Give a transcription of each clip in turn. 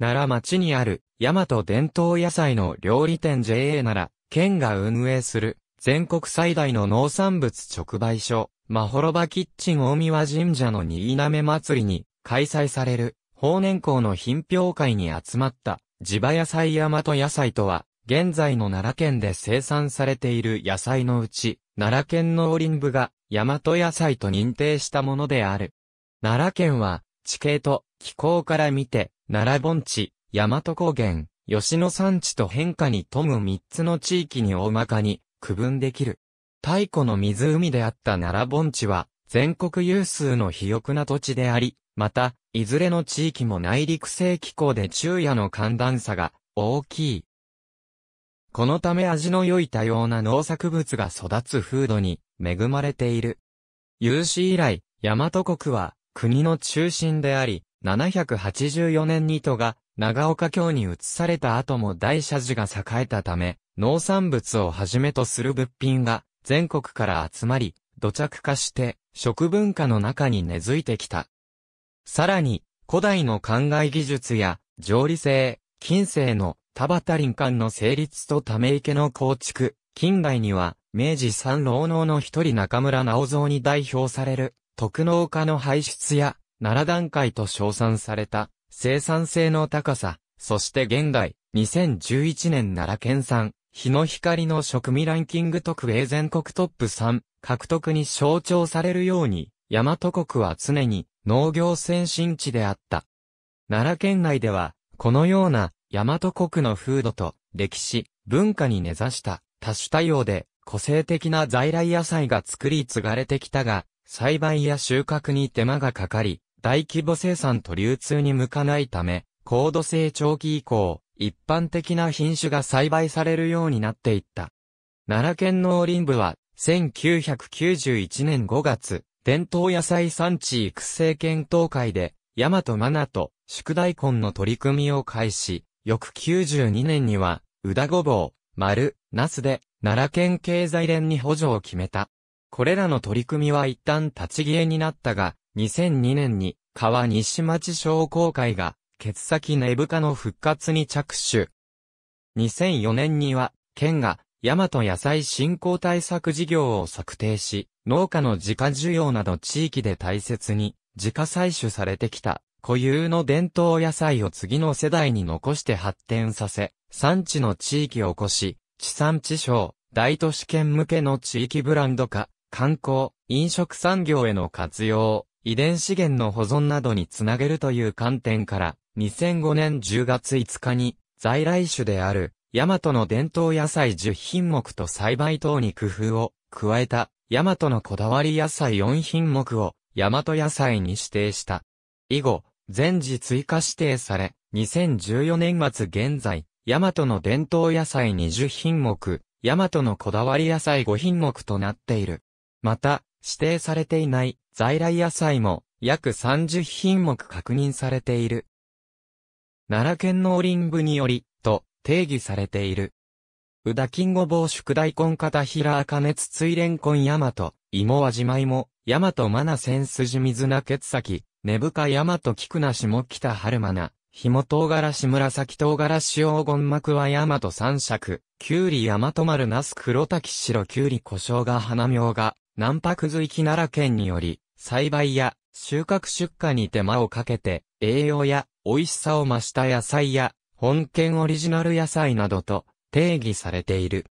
奈良町にある、大和伝統野菜の料理店 JA なら、県が運営する、全国最大の農産物直売所、まほろばキッチン大宮神社の新滑祭りに、開催される、法年校の品評会に集まった、地場野菜大和野菜とは、現在の奈良県で生産されている野菜のうち、奈良県農林部が大和野菜と認定したものである。奈良県は地形と気候から見て奈良盆地、大和高原、吉野山地と変化に富む三つの地域に大まかに区分できる。太古の湖であった奈良盆地は、全国有数の肥沃な土地であり、また、いずれの地域も内陸性気候で昼夜の寒暖差が大きい。このため味の良い多様な農作物が育つ風土に恵まれている。有史以来、大和国は国の中心であり、784年に都が長岡京に移された後も大社寺が栄えたため、農産物をはじめとする物品が全国から集まり、土着化して食文化の中に根付いてきた。さらに、古代の灌漑技術や上理性、近世の田畑林間の成立とため池の構築、近代には明治三老農の一人中村直蔵に代表される特農家の排出や奈良段階と称賛された、生産性の高さ、そして現代、2011年奈良県産、日の光の食味ランキング特営全国トップ3、獲得に象徴されるように、大和国は常に農業先進地であった。奈良県内では、このような大和国の風土と歴史、文化に根ざした多種多様で個性的な在来野菜が作り継がれてきたが、栽培や収穫に手間がかかり、大規模生産と流通に向かないため、高度成長期以降、一般的な品種が栽培されるようになっていった。奈良県農林部は、1991年5月、伝統野菜産地育成検討会で、大和マナと宿大根の取り組みを開始、翌92年には、宇田ごぼう、丸、ナスで、奈良県経済連に補助を決めた。これらの取り組みは一旦立ち消えになったが、2002年に川西町商工会が、ケツ先根深の復活に着手。2004年には、県が、大和野菜振興対策事業を策定し、農家の自家需要など地域で大切に、自家採取されてきた、固有の伝統野菜を次の世代に残して発展させ、産地の地域を起こし、地産地消、大都市圏向けの地域ブランド化、観光、飲食産業への活用、遺伝資源の保存などにつなげるという観点から、2005年10月5日に、在来種である、ヤマトの伝統野菜10品目と栽培等に工夫を加えた、ヤマトのこだわり野菜4品目を、ヤマト野菜に指定した。以後、全時追加指定され、2014年末現在、ヤマトの伝統野菜20品目、ヤマトのこだわり野菜5品目となっている。また、指定されていない在来野菜も約30品目確認されている。奈良県農林部により、と定義されている。宇田金ごぼう宿大根片平赤熱水レンコン大和、芋はじまいも、大和マナセンスジ水なサキ根深大和菊な下北春マナ、紐唐辛子紫唐辛子黄金幕は大和三尺、きゅうり大和丸ナス黒滝白きゅうり胡椒が花苗が、南白髄域奈良県により、栽培や収穫出荷に手間をかけて、栄養や美味しさを増した野菜や、本県オリジナル野菜などと定義されている。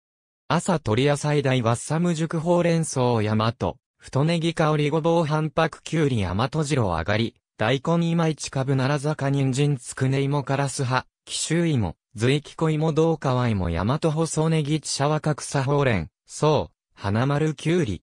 朝鳥野菜大ワッサム熟ほうれん草山と、太ネギ香りごぼう半白きゅうり山とじろ上がり、大根いまいち株奈良坂人参つくね芋カラス葉、紀州芋、随気小芋道川芋山と細ネギ茶若草ほうれん、そう、花丸きゅうり、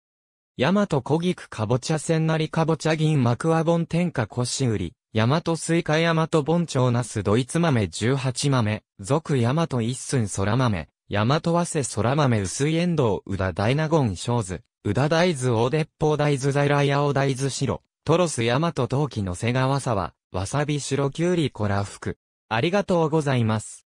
大和小菊かぼちゃ千成かぼちゃ銀幕和本天下腰売り、大和スイカ大和盆長ナスドイツ豆十八豆、俗大和一寸空豆、大和和瀬空豆薄い遠藤宇田大納言小図、宇田大豆大鉄砲大豆在来青大豆白、トロス大和陶器の瀬川沢、わさび白きゅうりコラ福。ありがとうございます。